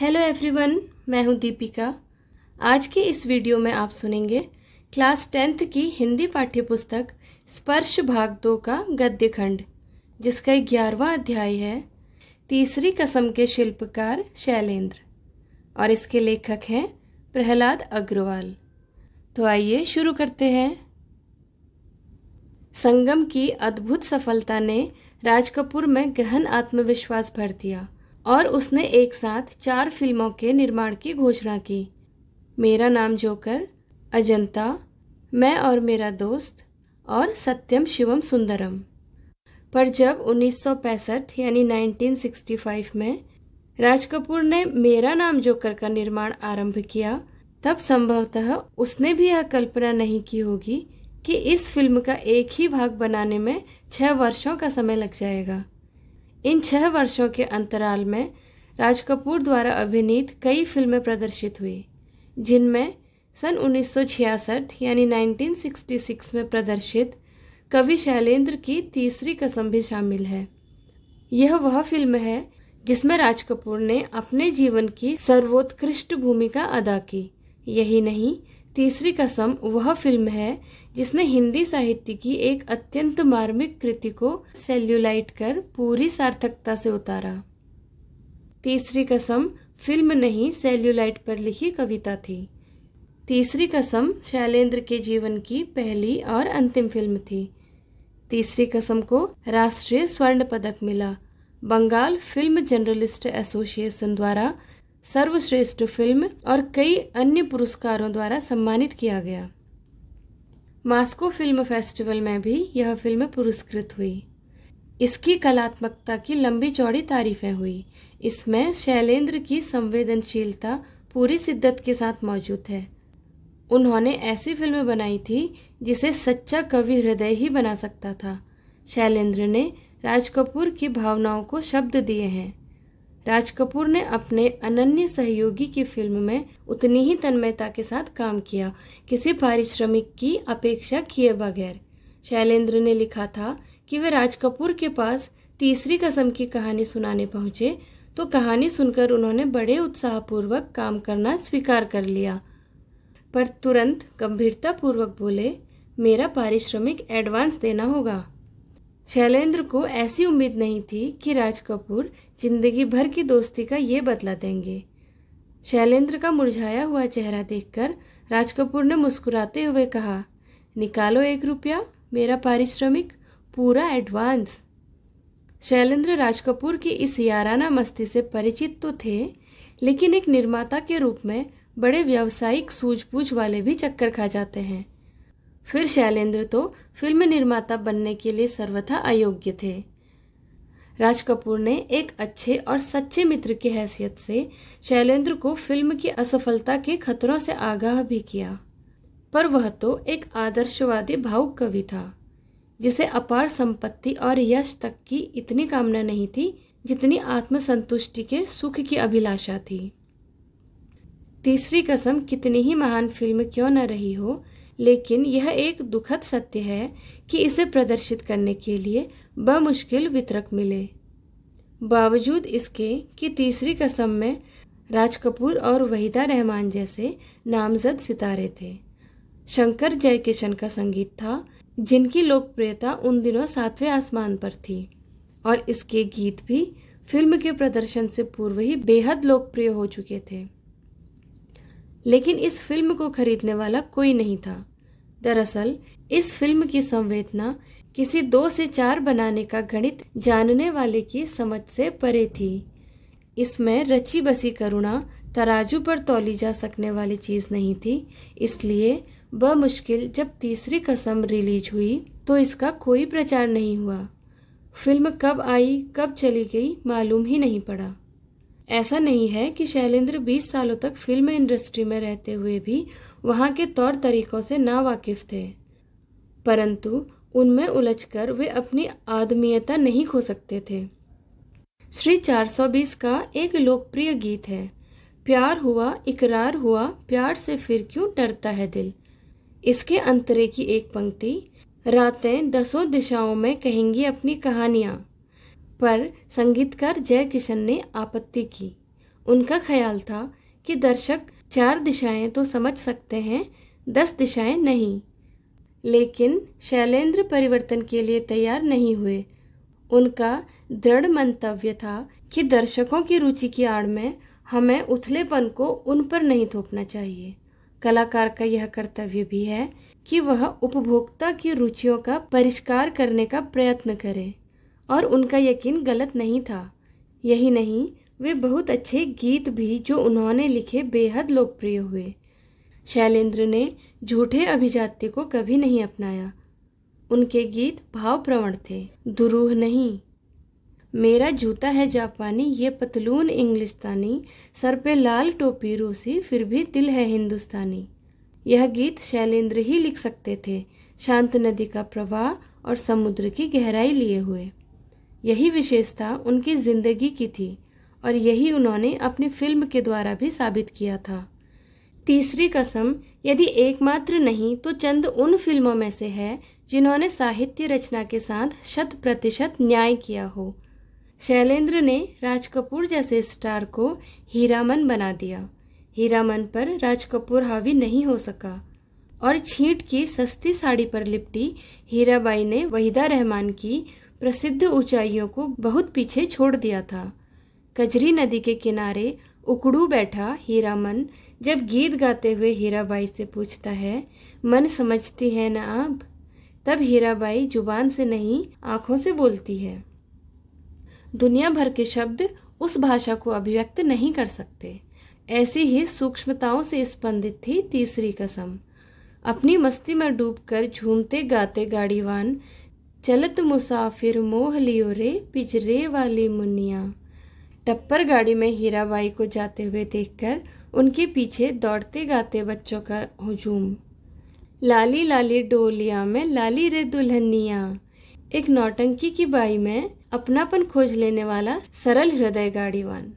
hello everyone मैं हूं दीपिका आज के इस वीडियो में आप सुनेंगे क्लास टेंथ की हिंदी पाठ्य पुस्तक स्पर्श भाग दो का गद्य खंड जिसका ग्यारहवा अध्याय है तीसरी कसम के शिल्पकार शैलेंद्र और इसके लेखक हैं प्रहलाद अग्रवाल तो आइए शुरू करते हैं संगम की अद्भुत सफलता ने राज कपूर में गहन आत्मविश्वास भर दिया और उसने एक साथ चार फिल्मों के निर्माण की घोषणा की मेरा नाम जोकर अजंता मैं और मेरा दोस्त और सत्यम शिवम सुंदरम पर जब 1965 यानी 1965 में राज कपूर ने मेरा नाम जोकर का निर्माण आरंभ किया तब संभवतः उसने भी यह कल्पना नहीं की होगी कि इस फिल्म का एक ही भाग बनाने में छह वर्षों का समय लग जाएगा इन छह वर्षों के अंतराल में राज कपूर द्वारा अभिनीत कई फिल्में प्रदर्शित हुई जिनमें सन 1966 यानी 1966 में प्रदर्शित कवि शैलेंद्र की तीसरी कसम भी शामिल है यह वह फिल्म है जिसमें राज कपूर ने अपने जीवन की सर्वोत्कृष्ट भूमिका अदा की यही नहीं तीसरी कसम वह फिल्म है जिसने हिंदी साहित्य की एक अत्यंत मार्मिक कृति को सेल्यूलाइट कर पूरी सार्थकता से उतारा तीसरी कसम फिल्म नहीं सेल्यूलाइट पर लिखी कविता थी तीसरी कसम शैलेंद्र के जीवन की पहली और अंतिम फिल्म थी तीसरी कसम को राष्ट्रीय स्वर्ण पदक मिला बंगाल फिल्म जर्नलिस्ट एसोसिएशन द्वारा सर्वश्रेष्ठ फिल्म और कई अन्य पुरस्कारों द्वारा सम्मानित किया गया मास्को फिल्म फेस्टिवल में भी यह फिल्म पुरस्कृत हुई इसकी कलात्मकता की लंबी चौड़ी तारीफें हुई इसमें शैलेंद्र की संवेदनशीलता पूरी शिद्दत के साथ मौजूद है उन्होंने ऐसी फिल्म बनाई थी जिसे सच्चा कवि हृदय ही बना सकता था शैलेंद्र ने राज कपूर की भावनाओं को शब्द दिए हैं राज कपूर ने अपने अनन्य सहयोगी की फिल्म में उतनी ही तन्मयता के साथ काम किया किसी पारिश्रमिक की अपेक्षा किए बगैर शैलेंद्र ने लिखा था कि वे राज कपूर के पास तीसरी कसम की कहानी सुनाने पहुंचे तो कहानी सुनकर उन्होंने बड़े उत्साहपूर्वक काम करना स्वीकार कर लिया पर तुरंत गंभीरतापूर्वक बोले मेरा पारिश्रमिक एडवांस देना होगा शैलेंद्र को ऐसी उम्मीद नहीं थी कि राज कपूर जिंदगी भर की दोस्ती का ये बदला देंगे शैलेंद्र का मुरझाया हुआ चेहरा देखकर राज कपूर ने मुस्कुराते हुए कहा निकालो एक रुपया मेरा पारिश्रमिक पूरा एडवांस शैलेंद्र राज कपूर की इस याराना मस्ती से परिचित तो थे लेकिन एक निर्माता के रूप में बड़े व्यावसायिक सूझबूझ वाले भी चक्कर खा जाते हैं फिर शैलेंद्र तो फिल्म निर्माता बनने के लिए सर्वथा अयोग्य थे राज कपूर ने एक अच्छे और सच्चे मित्र की हैसियत से शैलेंद्र को फिल्म की असफलता के खतरों से आगाह भी किया पर वह तो एक आदर्शवादी भावुक कवि था जिसे अपार संपत्ति और यश तक की इतनी कामना नहीं थी जितनी आत्मसंतुष्टि के सुख की अभिलाषा थी तीसरी कसम कितनी ही महान फिल्म क्यों न रही हो लेकिन यह एक दुखद सत्य है कि इसे प्रदर्शित करने के लिए बमुश्किल वितरक मिले बावजूद इसके कि तीसरी कसम में राज कपूर और वहीदा रहमान जैसे नामजद सितारे थे शंकर जयकिशन का संगीत था जिनकी लोकप्रियता उन दिनों सातवें आसमान पर थी और इसके गीत भी फिल्म के प्रदर्शन से पूर्व ही बेहद लोकप्रिय हो चुके थे लेकिन इस फिल्म को खरीदने वाला कोई नहीं था दरअसल इस फिल्म की संवेदना किसी दो से चार बनाने का गणित जानने वाले की समझ से परे थी इसमें रची बसी करुणा तराजू पर तोली जा सकने वाली चीज़ नहीं थी इसलिए बमुश्किल जब तीसरी कसम रिलीज हुई तो इसका कोई प्रचार नहीं हुआ फिल्म कब आई कब चली गई मालूम ही नहीं पड़ा ऐसा नहीं है कि शैलेंद्र 20 सालों तक फिल्म इंडस्ट्री में रहते हुए भी वहाँ के तौर तरीक़ों से नावाकिफ थे परंतु उनमें उलझकर वे अपनी आदमीयता नहीं खो सकते थे श्री 420 का एक लोकप्रिय गीत है प्यार हुआ इकरार हुआ प्यार से फिर क्यों डरता है दिल इसके अंतरे की एक पंक्ति रातें दसों दिशाओं में कहेंगी अपनी कहानियाँ पर संगीतकार जय किशन ने आपत्ति की उनका ख्याल था कि दर्शक चार दिशाएं तो समझ सकते हैं दस दिशाएं नहीं लेकिन शैलेंद्र परिवर्तन के लिए तैयार नहीं हुए उनका दृढ़ मंतव्य था कि दर्शकों की रुचि की आड़ में हमें उथलेपन को उन पर नहीं थोपना चाहिए कलाकार का यह कर्तव्य भी है कि वह उपभोक्ता की रुचियों का परिष्कार करने का प्रयत्न करे और उनका यकीन गलत नहीं था यही नहीं वे बहुत अच्छे गीत भी जो उन्होंने लिखे बेहद लोकप्रिय हुए शैलेंद्र ने झूठे अभिजात्य को कभी नहीं अपनाया उनके गीत भावप्रवण थे दुरूह नहीं मेरा जूता है जापानी ये पतलून इंग्लिस्तानी सर पे लाल टोपी रूसी फिर भी दिल है हिंदुस्तानी यह गीत शैलेंद्र ही लिख सकते थे शांत नदी का प्रवाह और समुद्र की गहराई लिए हुए यही विशेषता उनकी ज़िंदगी की थी और यही उन्होंने अपनी फिल्म के द्वारा भी साबित किया था तीसरी कसम यदि एकमात्र नहीं तो चंद उन फिल्मों में से है जिन्होंने साहित्य रचना के साथ शत प्रतिशत न्याय किया हो शैलेंद्र ने राज कपूर जैसे स्टार को हीरामन बना दिया हीरामन पर राज कपूर हावी नहीं हो सका और छींट की सस्ती साड़ी पर लिपटी हीराबाई ने वहीदा रहमान की प्रसिद्ध ऊंचाइयों को बहुत पीछे छोड़ दिया था कजरी नदी के किनारे उकड़ू बैठा मन जब गीत गाते हुए हीराबाई से पूछता है मन समझती है ना आप तब हीराबाई जुबान से नहीं आंखों से बोलती है दुनिया भर के शब्द उस भाषा को अभिव्यक्त नहीं कर सकते ऐसी ही सूक्ष्मताओं से स्पंदित थी तीसरी कसम अपनी मस्ती में डूबकर झूमते गाते गाड़ीवान चलत मुसाफिर मोह लियो रे पिजरे वाली मुनिया टप्पर गाड़ी में हीराबाई को जाते हुए देखकर उनके पीछे दौड़ते गाते बच्चों का हजूम लाली लाली डोलिया में लाली रे दुल्हनिया एक नौटंकी की बाई में अपनापन खोज लेने वाला सरल हृदय गाड़ीवान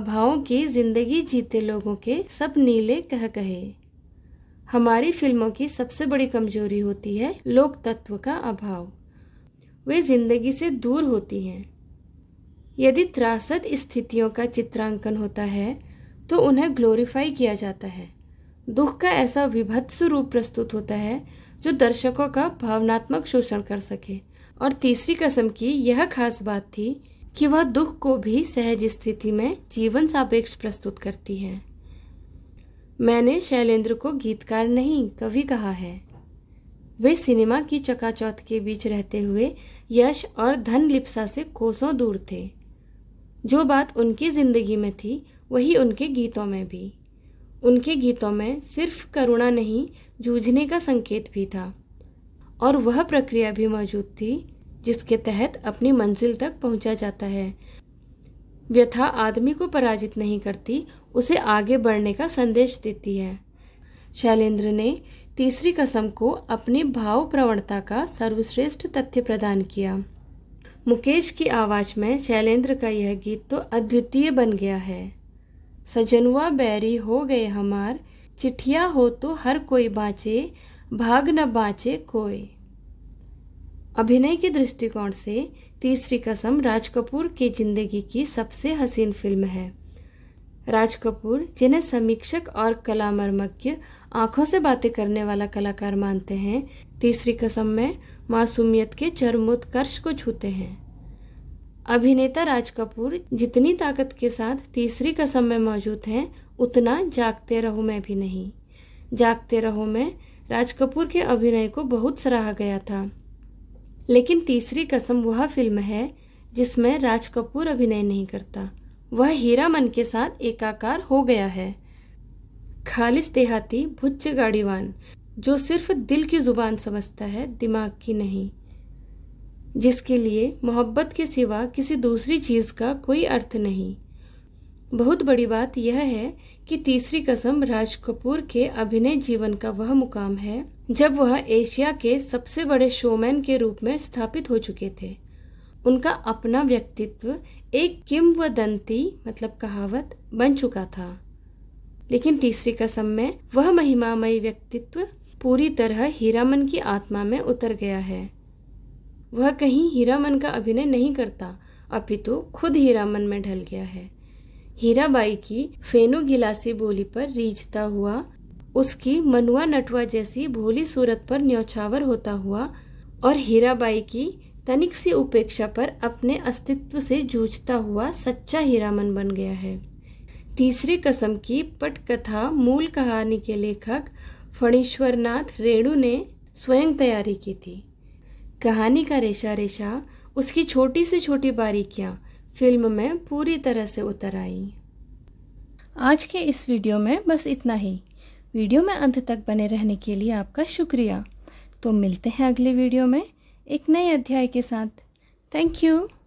अभावों की जिंदगी जीते लोगों के सब नीले कह कहे हमारी फिल्मों की सबसे बड़ी कमजोरी होती है लोक तत्व का अभाव वे जिंदगी से दूर होती हैं यदि त्रासद स्थितियों का चित्रांकन होता है तो उन्हें ग्लोरीफाई किया जाता है दुख का ऐसा विभत्स रूप प्रस्तुत होता है जो दर्शकों का भावनात्मक शोषण कर सके और तीसरी कसम की यह खास बात थी कि वह दुख को भी सहज स्थिति में जीवन सापेक्ष प्रस्तुत करती है मैंने शैलेंद्र को गीतकार नहीं कवि कहा है वे सिनेमा की चकाचौथ के बीच रहते हुए यश और धन लिप्सा से कोसों दूर थे जो बात उनकी ज़िंदगी में थी वही उनके गीतों में भी उनके गीतों में सिर्फ करुणा नहीं जूझने का संकेत भी था और वह प्रक्रिया भी मौजूद थी जिसके तहत अपनी मंजिल तक पहुंचा जाता है व्यथा आदमी को पराजित नहीं करती उसे आगे बढ़ने का संदेश देती है शैलेंद्र ने तीसरी कसम को अपने भाव प्रवणता का सर्वश्रेष्ठ तथ्य प्रदान किया मुकेश की आवाज़ में शैलेंद्र का यह गीत तो अद्वितीय बन गया है सजनुआ बैरी हो गए हमार चिठिया हो तो हर कोई बाँचे भाग न बाँचे कोई अभिनय के दृष्टिकोण से तीसरी कसम राज कपूर की जिंदगी की सबसे हसीन फिल्म है राज कपूर जिन्हें समीक्षक और कला मर्मज्ञ आंखों से बातें करने वाला कलाकार मानते हैं तीसरी कसम में मासूमियत के चरमोत्कर्ष को छूते हैं अभिनेता राज कपूर जितनी ताकत के साथ तीसरी कसम में मौजूद हैं उतना जागते रहो में भी नहीं जागते रहो में राज कपूर के अभिनय को बहुत सराहा गया था लेकिन तीसरी कसम वह फिल्म है जिसमें राज कपूर अभिनय नहीं करता वह हीरा मन के साथ एकाकार हो गया है खालिस देहाती भुच्च गाड़ीवान जो सिर्फ दिल की जुबान समझता है दिमाग की नहीं जिसके लिए मोहब्बत के सिवा किसी दूसरी चीज़ का कोई अर्थ नहीं बहुत बड़ी बात यह है कि तीसरी कसम राज कपूर के अभिनय जीवन का वह मुकाम है जब वह एशिया के सबसे बड़े शोमैन के रूप में स्थापित हो चुके थे उनका अपना व्यक्तित्व एक किमवदंती मतलब कहावत बन चुका था लेकिन तीसरी कसम में वह महिमामय व्यक्तित्व पूरी तरह हीरामन की आत्मा में उतर गया है वह कहीं हीरामन का अभिनय नहीं करता अपितु तो खुद हीरामन में ढल गया है हीराबाई की फेनु गिलासी बोली पर रीझता हुआ उसकी मनुआ नटुआ जैसी भोली सूरत पर न्योछावर होता हुआ और हीराबाई की तनिक सी उपेक्षा पर अपने अस्तित्व से जूझता हुआ सच्चा हीरामन बन गया है तीसरी कसम की पटकथा मूल कहानी के लेखक फणीश्वरनाथ रेणु ने स्वयं तैयारी की थी कहानी का रेशा रेशा उसकी छोटी से छोटी बारीकियां फिल्म में पूरी तरह से उतर आई आज के इस वीडियो में बस इतना ही वीडियो में अंत तक बने रहने के लिए आपका शुक्रिया तो मिलते हैं अगले वीडियो में एक नए अध्याय के साथ थैंक यू